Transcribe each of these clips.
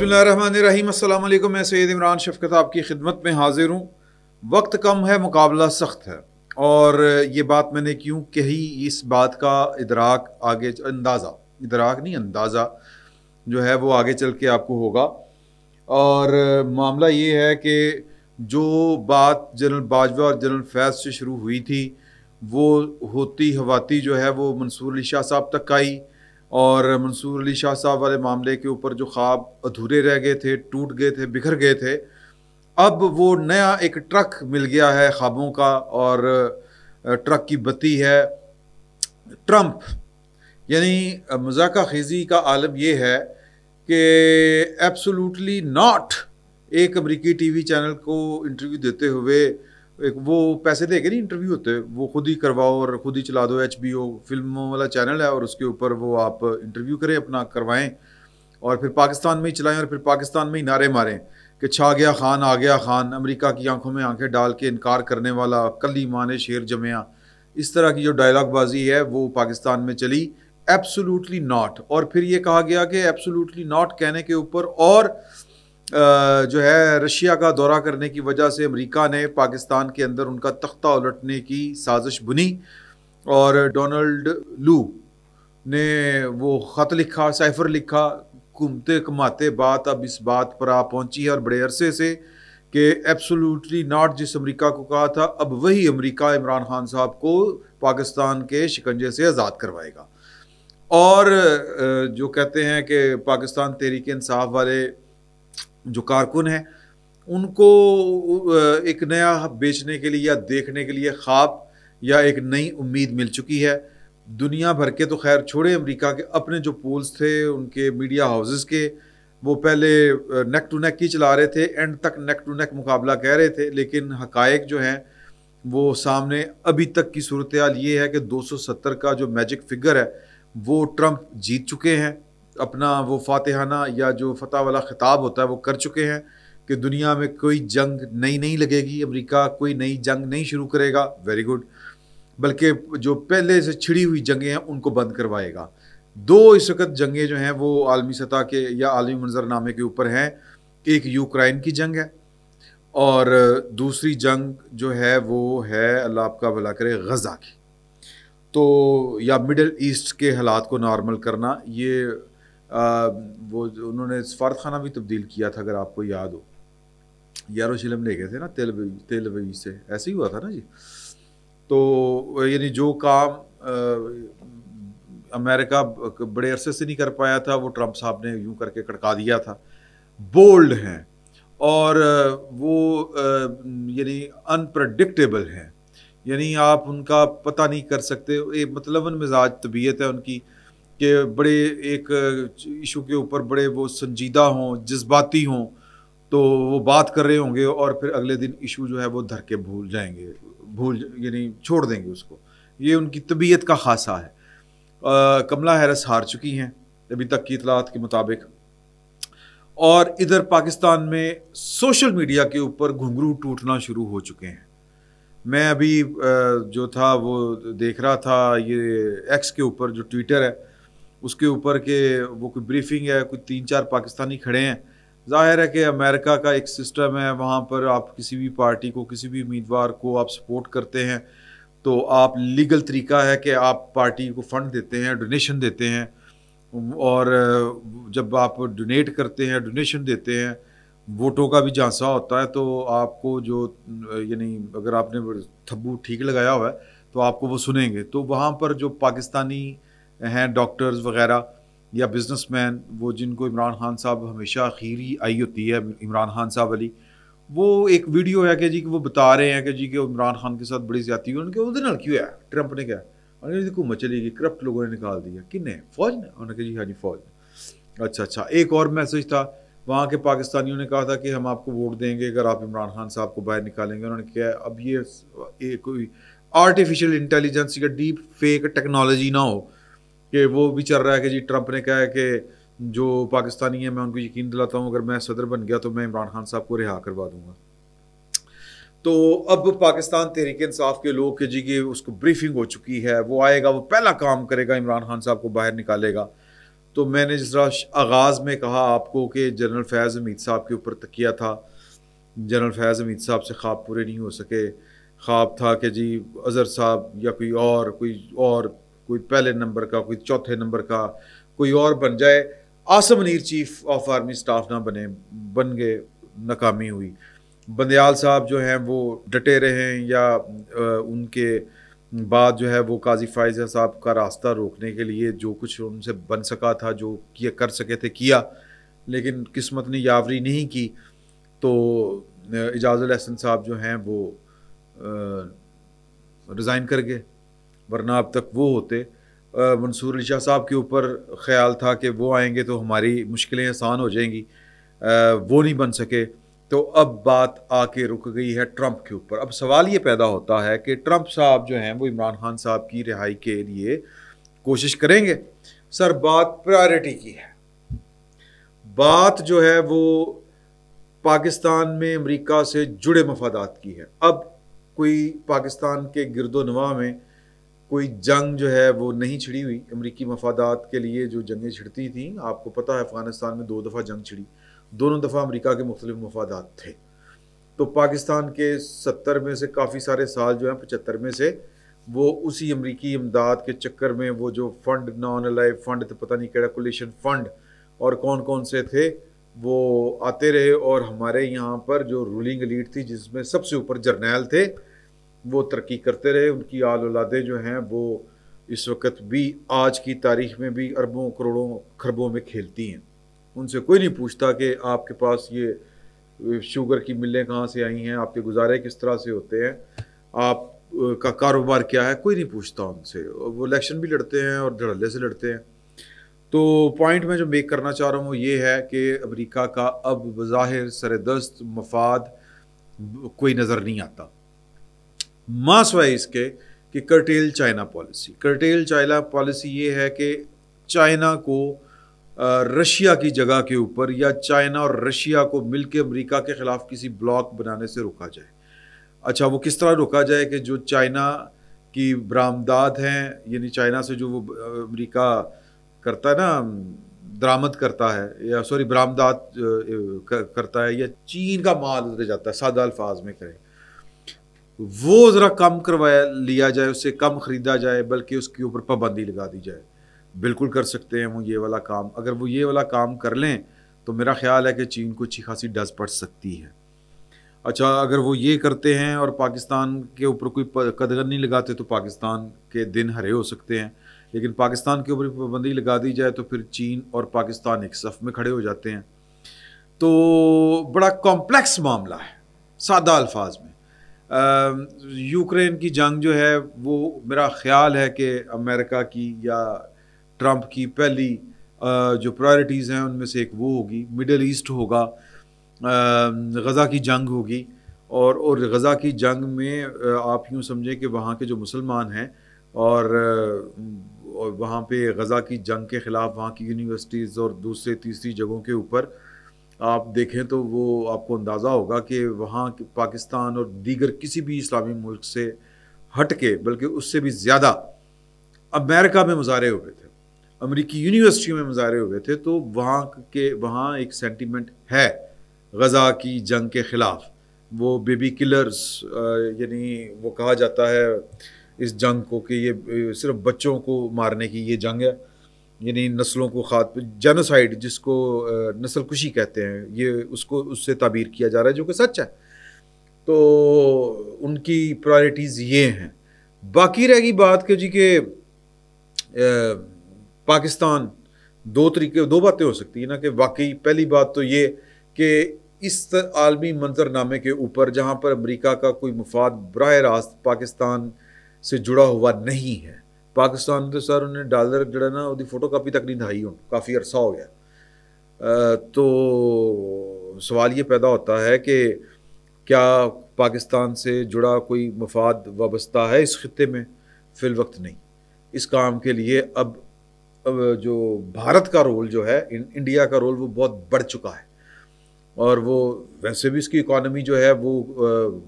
बसमीम मैं सैद इमरान शफकत आपकी खिदमत में हाजिर हूँ वक्त कम है मुकाबला सख्त है और ये बात मैंने क्यों कही इस बात का इदराक आगे अंदाज़ा इदराक नहीं अंदाज़ा जो है वो आगे चल के आपको होगा और मामला ये है कि जो बात जनरल बाजवा और जनरल फैज़ से शुरू हुई थी वो होती हवाती जो है वो मंसूर अली शाह साहब तक आई और मंसूर अली शाह साहब वाले मामले के ऊपर जो ख्वाब अधूरे रह गए थे टूट गए थे बिखर गए थे अब वो नया एक ट्रक मिल गया है ख्वाबों का और ट्रक की बत्ती है ट्रंप यानी मजाक खेजी का आलम यह है कि एब्सोलूटली नॉट एक अमरीकी टीवी चैनल को इंटरव्यू देते हुए एक वो पैसे दे के नहीं इंटरव्यू होते वो खुद ही करवाओ और खुद ही चला दो एच बी ओ फिल्मों वाला चैनल है और उसके ऊपर वो आप इंटरव्यू करें अपना करवाएं और फिर पाकिस्तान में ही चलाएं और फिर पाकिस्तान में ही नारे मारें कि छा गया खान आ गया खान अमेरिका की आंखों में आंखें डाल के इनकार करने वाला कल ही माने शेर जमया इस तरह की जो डायलॉगबाजी है वो पाकिस्तान में चली एब्सोल्युटली नॉट और फिर ये कहा गया कि एब्सोल्युटली नॉट कहने के ऊपर और जो है रशिया का दौरा करने की वजह से अमेरिका ने पाकिस्तान के अंदर उनका तख्ता उलटने की साजिश बुनी और डोनाल्ड लू ने वो ख़त लिखा साइफर लिखा घूमते कमाते बात अब इस बात पर आ पहुंची है और बड़े अरसे से कि एब्सोल्युटली नॉट जिस अमेरिका को कहा था अब वही अमेरिका इमरान खान साहब को पाकिस्तान के शिकंजे से आज़ाद करवाएगा और जो कहते हैं कि पाकिस्तान तहरीक इंसाफ वाले जो कारकुन हैं उनको एक नया बेचने के लिए या देखने के लिए ख्वाब या एक नई उम्मीद मिल चुकी है दुनिया भर के तो खैर छोड़े अमेरिका के अपने जो पोल्स थे उनके मीडिया हाउसेस के वो पहले नेक टू नेक ही चला रहे थे एंड तक नेक टू नेक मुकाबला कह रहे थे लेकिन हकायक जो हैं वो सामने अभी तक की सूरत हाल ये है कि 270 का जो मैजिक फिगर है वो ट्रंप जीत चुके हैं अपना वो फातहाना या जो फतह वाला ख़िताब होता है वो कर चुके हैं कि दुनिया में कोई जंग नई नहीं लगेगी अमेरिका कोई नई जंग नहीं शुरू करेगा वेरी गुड बल्कि जो पहले से छिड़ी हुई जंगें हैं उनको बंद करवाएगा दो इस वक्त जंगें जो हैं वो आलमी सतह के या आलमी मंजरनामे के ऊपर हैं एक यूक्राइन की जंग है और दूसरी जंग जो है वो है अल्लाह आपका भला करे गज़ा की तो या मिडल ईस्ट के हालात को नॉर्मल करना ये वो उन्होंने सफारत खाना भी तब्दील किया था अगर आपको याद हो यारोशलम ले गए थे ना तेल तेल से ऐसे ही हुआ था ना जी तो यानी जो काम आ, अमेरिका बड़े अरसे से नहीं कर पाया था वो ट्रंप साहब ने यूं करके कड़का दिया था बोल्ड हैं और वो यानी अनप्रडिक्टेबल हैं यानी आप उनका पता नहीं कर सकते ये मतलब मिजाज तबीयत है उनकी कि बड़े एक इशू के ऊपर बड़े वो संजीदा हों जज्बाती हों तो वो बात कर रहे होंगे और फिर अगले दिन इशू जो है वो धर के भूल जाएंगे भूल यानी छोड़ देंगे उसको ये उनकी तबीयत का खासा है आ, कमला हैरस हार चुकी हैं अभी तक की इतलात के मुताबिक और इधर पाकिस्तान में सोशल मीडिया के ऊपर घुंघरू टूटना शुरू हो चुके हैं मैं अभी जो था वो देख रहा था ये एक्स के ऊपर जो ट्विटर है उसके ऊपर के वो कोई ब्रीफिंग है कोई तीन चार पाकिस्तानी खड़े हैं जाहिर है कि अमेरिका का एक सिस्टम है वहाँ पर आप किसी भी पार्टी को किसी भी उम्मीदवार को आप सपोर्ट करते हैं तो आप लीगल तरीका है कि आप पार्टी को फंड देते हैं डोनेशन देते हैं और जब आप डोनेट करते हैं डोनेशन देते हैं वोटों का भी झांसा होता है तो आपको जो यानी अगर आपने थब्बू ठीक लगाया हुआ है तो आपको वो सुनेंगे तो वहाँ पर जो पाकिस्तानी हैं डॉक्टर्स वगैरह या बिजनेसमैन वो जिनको इमरान खान साहब हमेशा अखीरी आई होती है इमरान खान साहब वाली वो एक वीडियो है कि जी कि वो बता रहे हैं कि जी कि इमरान खान के साथ बड़ी ज्यादा हुई उनके उधर क्यों है ट्रंप ने क्या उन्होंने हुकूमत चली गई करप्ट लोगों ने निकाल दिया किन्ने फौज ने उन्होंने कहा जी हाँ जी फौज ने अच्छा अच्छा एक और मैसेज था वहाँ के पाकिस्तानियों ने कहा था कि हम आपको वोट देंगे अगर आप इमरान खान साहब को बाहर निकालेंगे उन्होंने कहा अब ये कोई आर्टिफिशियल इंटेलिजेंस या डीप फेक टेक्नोलॉजी ना हो कि वो भी चल रहा है कि जी ट्रंप ने कहा है कि जो पाकिस्तानी है मैं उनको यकीन दिलाता हूँ अगर मैं सदर बन गया तो मैं इमरान खान साहब को रिहा करवा दूंगा तो अब पाकिस्तान तहरीक इंसाफ के लोग के जी की उसको ब्रीफिंग हो चुकी है वो आएगा वो पहला काम करेगा इमरान खान साहब को बाहर निकालेगा तो मैंने जिस तरह आगाज़ में कहा आपको कि जनरल फैज़ हमीद साहब के ऊपर तकिया था जनरल फैज़ हमीद साहब से ख्वाब पूरे नहीं हो सके ख्वाब था कि जी अज़हर साहब या कोई और कोई और कोई पहले नंबर का कोई चौथे नंबर का कोई और बन जाए Asim Munir chief of army staff ना बने बन गए नाकामी हुई बंदयाल साहब जो हैं वो डटे रहे हैं या उनके बाद जो है वो काजी फायजा साहब का रास्ता रोकने के लिए जो कुछ उनसे बन सका था जो किया कर सके थे किया लेकिन किस्मत ने यावरी नहीं की तो इजाज़ुल अहसन साहब जो हैं वो रिज़ाइन कर गए वरना अब तक वो होते मंसूर अली शाह साहब के ऊपर ख्याल था कि वो आएंगे तो हमारी मुश्किलें आसान हो जाएंगी वो नहीं बन सके तो अब बात आके रुक गई है ट्रंप के ऊपर अब सवाल ये पैदा होता है कि ट्रंप साहब जो हैं वो इमरान खान साहब की रिहाई के लिए कोशिश करेंगे सर बात प्रायोरिटी की है बात जो है वो पाकिस्तान में अमेरिका से जुड़े मफादात की है अब कोई पाकिस्तान के गिरदोनवा में कोई जंग जो है वो नहीं छिड़ी हुई अमरीकी मफादात के लिए जो जंगें छिड़ती थी आपको पता है अफ़गानिस्तान में दो दफ़ा जंग छिड़ी दोनों दफ़ा अमरीका के मुख्तलिफ मफादात थे तो पाकिस्तान के सत्तर में से काफ़ी सारे साल जो हैं पचहत्तर में से वो उसी अमरीकी इमदाद के चक्कर में वो जो फ़ंड नॉन अलाइव फ़ंड तो पता नहीं केड़ा कोलेशन फ़ंड और कौन कौन से थे वो आते रहे और हमारे यहाँ पर जो रूलिंग लीड थी जिसमें सबसे ऊपर जर्नैल थे वो तरक्की करते रहे उनकी आल औलादे जो हैं वो इस वक्त भी आज की तारीख में भी अरबों करोड़ों खरबों में खेलती हैं उनसे कोई नहीं पूछता कि आपके पास ये शुगर की मिलें कहाँ से आई हैं आपके गुजारे किस तरह से होते हैं आप का कारोबार क्या है कोई नहीं पूछता उनसे वो इलेक्शन भी लड़ते हैं और धड़ल्ले से लड़ते हैं तो पॉइंट मैं जो मेक करना चाह रहा हूँ वो ये है कि अमेरिका का अब बज़ाहिर सरदस्त मफाद कोई नज़र नहीं आता मास वाइज के कि curtail China policy curtail China policy ये है कि चाइना को रशिया की जगह के ऊपर या चाइना और रशिया को मिलकर अमेरिका के ख़िलाफ़ किसी ब्लॉक बनाने से रोका जाए अच्छा वो किस तरह रोका जाए कि जो चाइना की बरामदाद हैं यानी चाइना से जो वो अमरीका करता है ना दरामद करता है या सॉरी बरामदाद करता है या चीन का माल उधर जाता है सादा अल्फाज में करें वो ज़रा कम करवाया लिया जाए उससे कम ख़रीदा जाए बल्कि उसके ऊपर पाबंदी लगा दी जाए बिल्कुल कर सकते हैं वो ये वाला काम अगर वो ये वाला काम कर लें तो मेरा ख्याल है कि चीन को अच्छी खासी डस पड़ सकती है अच्छा अगर वो ये करते हैं और पाकिस्तान के ऊपर कोई कदर नहीं लगाते तो पाकिस्तान के दिन हरे हो सकते हैं लेकिन पाकिस्तान के ऊपर पाबंदी लगा दी जाए तो फिर चीन और पाकिस्तान एक सफ़ में खड़े हो जाते हैं तो बड़ा कॉम्प्लेक्स मामला है सादा अल्फाज में यूक्रेन की जंग जो है वो मेरा ख्याल है कि अमेरिका की या ट्रंप की पहली जो प्रायोरिटीज़ हैं उनमें से एक वो होगी मिडल ईस्ट होगा गज़ा की जंग होगी और और गज़ा की जंग में आप यूँ समझें कि वहाँ के जो मुसलमान हैं और, वहाँ पे गज़ा की जंग के ख़िलाफ़ वहाँ की यूनिवर्सिटीज़ और दूसरे तीसरी जगहों के ऊपर आप देखें तो वो आपको अंदाज़ा होगा कि वहाँ पाकिस्तान और दीगर किसी भी इस्लामी मुल्क से हट के बल्कि उससे भी ज़्यादा अमेरिका में मुजाहरे हुए थे अमेरिकी यूनिवर्सिटी में मुजाहरे हुए थे तो वहाँ के वहाँ एक सेंटिमेंट है गज़ा की जंग के ख़िलाफ़ वो बेबी किलर्स यानी वो कहा जाता है इस जंग को कि ये सिर्फ बच्चों को मारने की ये जंग है यानी नस्लों को खात जनोसाइड जिसको नस्ल कुशी कहते हैं ये उसको उससे ताबीर किया जा रहा है जो कि सच है तो उनकी प्रायोरिटीज़ ये हैं बाकी रह गई बात के जी के पाकिस्तान दो तरीके दो बातें हो सकती हैं ना कि वाकई पहली बात तो ये कि इस आलमी मंजरनामे के ऊपर जहाँ पर अमेरिका का कोई मुफाद बरह रास्त पाकिस्तान से जुड़ा हुआ नहीं है पाकिस्तान तो सर उन्हें डालर जोड़ा ना वो फोटो कापी तक नहीं ਦਿਖਾਈ हूँ काफ़ी अरसा हो गया तो सवाल ये पैदा होता है कि क्या पाकिस्तान से जुड़ा कोई मफाद वाबस्ता है इस खत्े में फिल वक्त नहीं इस काम के लिए अब, अब जो भारत का रोल जो है इन, इंडिया का रोल वो बहुत बढ़ चुका है और वो वैसे भी इसकी इकॉनमी जो है वो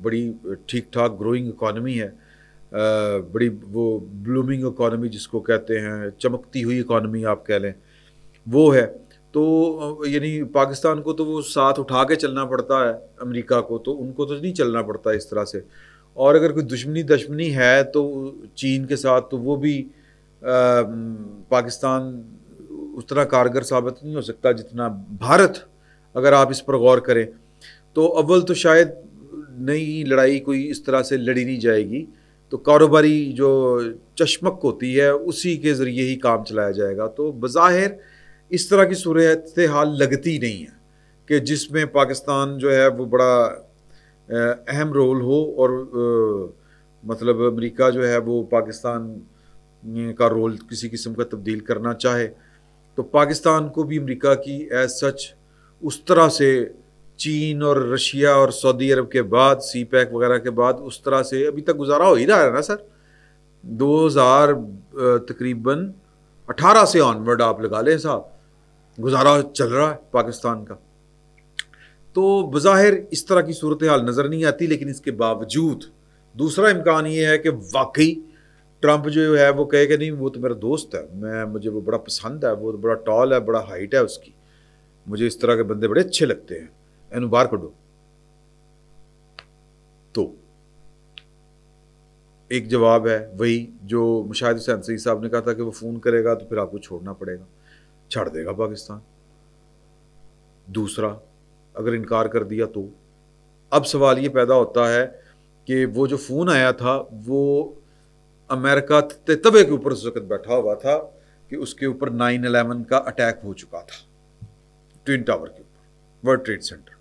बड़ी ठीक ठाक ग्रोइंग इकॉनमी है बड़ी वो ब्लूमिंग इकोनॉमी जिसको कहते हैं चमकती हुई इकोनॉमी आप कह लें वो है तो यानी पाकिस्तान को तो वो साथ उठा के चलना पड़ता है अमेरिका को तो उनको तो नहीं चलना पड़ता इस तरह से और अगर कोई दुश्मनी दुश्मनी है तो चीन के साथ तो वो भी आ, पाकिस्तान उस तरह कारगर साबित नहीं हो सकता जितना भारत अगर आप इस पर गौर करें तो अव्वल तो शायद नई लड़ाई कोई इस तरह से लड़ी नहीं जाएगी तो कारोबारी जो चश्मक होती है उसी के ज़रिए ही काम चलाया जाएगा तो बज़ाहिर इस तरह की सूरत हाल लगती नहीं है कि जिसमें पाकिस्तान जो है वो बड़ा अहम रोल हो और आ, मतलब अमेरिका जो है वो पाकिस्तान का रोल किसी किस्म का तब्दील करना चाहे तो पाकिस्तान को भी अमेरिका की एज सच उस तरह से चीन और रशिया और सऊदी अरब के बाद सी पैक वगैरह के बाद उस तरह से अभी तक गुजारा हो ही रहा है ना सर 2000 तकरीबन 18 से ऑनवर्ड आप लगा लें साहब गुजारा चल रहा है पाकिस्तान का तो बज़ाहिर इस तरह की सूरत हाल नज़र नहीं आती लेकिन इसके बावजूद दूसरा इम्कान ये है कि वाकई ट्रंप जो है वो कहे कि नहीं वो तो मेरा दोस्त है मैं मुझे वो बड़ा पसंद है वो तो बड़ा टॉल है बड़ा हाइट है उसकी मुझे इस तरह के बंदे बड़े अच्छे लगते हैं एनु बार કાઢો तो एक जवाब है वही जो मुशाहिद हुसैन सही साहब ने कहा था कि वो फ़ोन करेगा तो फिर आपको छोड़ना पड़ेगा छाड़ देगा पाकिस्तान दूसरा अगर इनकार कर दिया तो अब सवाल ये पैदा होता है कि वो जो फ़ोन आया था वो अमेरिका तबे के ऊपर उस वक्त बैठा हुआ था कि उसके ऊपर नाइन अलेवन का अटैक हो चुका था ट्विन टावर के ऊपर वर्ल्ड ट्रेड सेंटर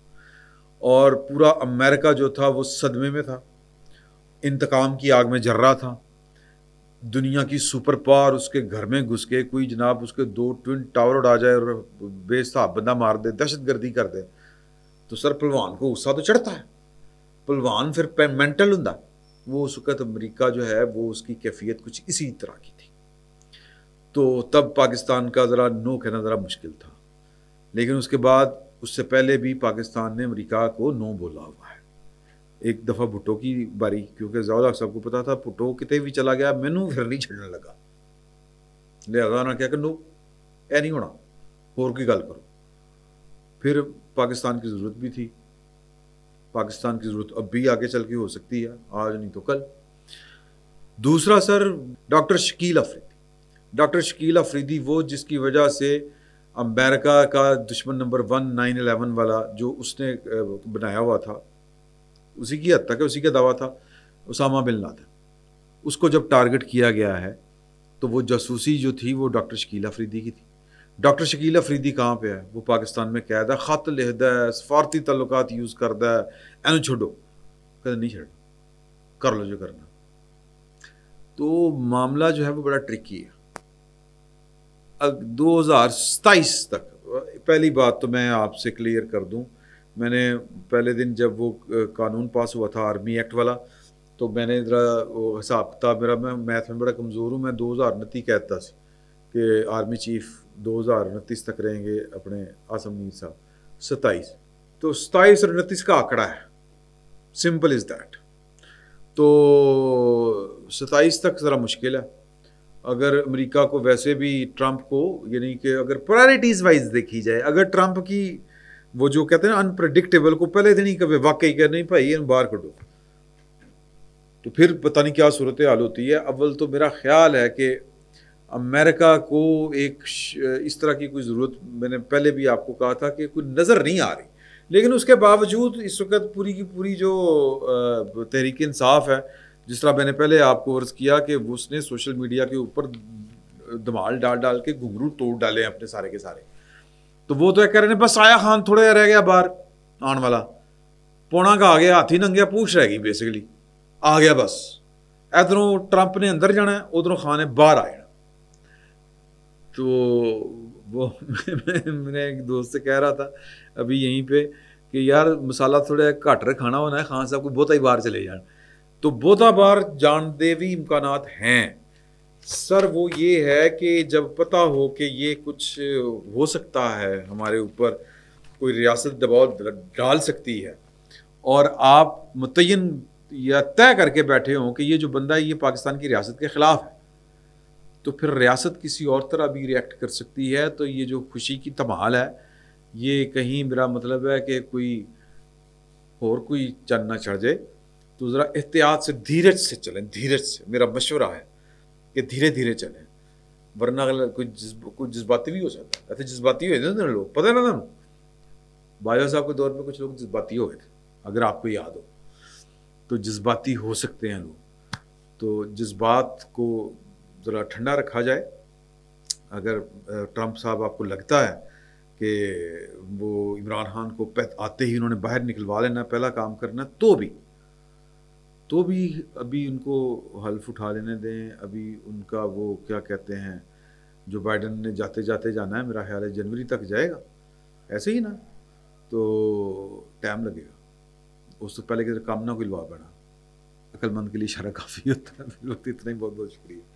और पूरा अमेरिका जो था वो सदमे में था इंतकाम की आग में जर रहा था दुनिया की सुपर पावर उसके घर में घुस के कोई जनाब उसके दो ट्विन टावर उड़ा जाए और बेसाब बंदा मार दे दहशत गर्दी कर दे तो सर पलवान को गुस्सा तो चढ़ता है पलवान फिर मेंटल हों वो उस वक़्त अमरीका जो है वो उसकी कैफियत कुछ इसी तरह की थी तो तब पाकिस्तान का ज़रा नो कहना ज़रा मुश्किल था लेकिन उसके बाद उससे पहले भी पाकिस्तान ने अमेरिका को नो बोला हुआ है एक दफ़ा भुट्टो की बारी क्योंकि साहब को पता था भुट्टो कितने भी चला गया मैनू फिर नहीं छड़न लगा लिहाजा उन्हें क्या नो ए नहीं होना होर की गल करो फिर पाकिस्तान की ज़रूरत भी थी पाकिस्तान की ज़रूरत अब भी आगे चल के हो सकती है आज नहीं तो कल दूसरा sir doctor Shakil Afridi doctor Shakil Afridi वो जिसकी वजह से अमेरिका का दुश्मन नंबर वन नाइन एलेवन वाला जो उसने बनाया हुआ था उसी की हद तक उसी का दावा था उसामा बिन लादन उसको जब टारगेट किया गया है तो वो जासूसी जो थी वो डॉक्टर शकील अफरीदी की थी डॉक्टर शकील अफरीदी कहाँ पे है वो पाकिस्तान में कैद है ख़त लिखता है सफारती तल्लुक यूज़ करता है एनु छोड़ो कहते नहीं छोड़ो कर लो जो करना तो मामला जो है वो बड़ा ट्रिकी है दो हज़ार सताईस तक पहली बात तो मैं आपसे क्लियर कर दूं मैंने पहले दिन जब वो कानून पास हुआ था आर्मी एक्ट वाला तो मैंने जरा हिसाब किताब मेरा मैं मैथ में बड़ा कमज़ोर हूँ मैं दो हज़ार उनतीस कहता सी कि आर्मी चीफ दो हज़ार उनतीस तक रहेंगे अपने आसम मीर साहब सताईस तो सताईस और उनतीस का आंकड़ा है सिंपल इज़ दैट तो सताईस तक ज़रा मुश्किल है अगर अमेरिका को वैसे भी ट्रंप को यानी कि अगर प्रायोरिटीज़ वाइज देखी जाए अगर ट्रंप की वो जो कहते हैं अनप्रडिक्टेबल को पहले दिन ही कभी वाकई कह नहीं भाई इन बाहर कटो तो फिर पता नहीं क्या सूरत हाल होती है अव्वल तो मेरा ख्याल है कि अमेरिका को एक इस तरह की कोई ज़रूरत मैंने पहले भी आपको कहा था कि कोई नज़र नहीं आ रही लेकिन उसके बावजूद इस वक्त पूरी की पूरी जो तहरीक इंसाफ है जिस तरह मैंने पहले आपको अर्ज किया कि उसने सोशल मीडिया के ऊपर धमाल डाल डाल के घुंघरू तोड़ डाले अपने सारे के सारे तो वो तो एक कह रहे बस आया खान थोड़ा रह गया बाहर आने वाला पौना का आ गया हाथी नंगे पूछ रह गई बेसिकली आ गया बस इधरों ट्रंप ने अंदर जाना है उधरों खान ने बाहर आ जाना तो वो मैंने एक दोस्त से कह रहा था अभी यहीं पे कि यार मसाला थोड़ा घट रखाना होना है खान साहब को बहुत ही बाहर चले जाना तो बोधा बार भी इम्कान हैं सर वो ये है कि जब पता हो कि ये कुछ हो सकता है हमारे ऊपर कोई रियासत दबाव डाल सकती है और आप मुतन या तय करके बैठे हों कि ये जो बंदा है ये पाकिस्तान की रियासत के ख़िलाफ़ है तो फिर रियासत किसी और तरह भी रिएक्ट कर सकती है तो ये जो खुशी की तमाल है ये कहीं मेरा मतलब है कि कोई और कोई चन्ना चढ़ जाए तो ज़रा एहतियात से धीरज से चलें धीरज से मेरा मशवरा है कि धीरे धीरे चलें वरना कोई जज्ब कुछ जज्बाती भी हो सकता है ऐसे अच्छा, जज्बाती हुए थे लोग पता ना था बाजवा साहब के दौर में कुछ लोग जज्बाती हो गए थे अगर आपको याद हो तो जज्बाती हो सकते हैं लोग तो जज्बात को ज़रा ठंडा रखा जाए अगर ट्रंप साहब आपको लगता है कि वो इमरान खान को आते ही उन्होंने बाहर निकलवा लेना पहला काम करना तो भी तो भी अभी उनको हल्फ उठा लेने दें अभी उनका वो क्या कहते हैं जो बाइडन ने जाते जाते जाना है मेरा ख्याल है जनवरी तक जाएगा ऐसे ही ना तो टाइम लगेगा उससे पहले कि काम ना कोई लवा पड़ा अक्लमंद के लिए इशारा काफ़ी होता है तो इतना ही बहुत बहुत शुक्रिया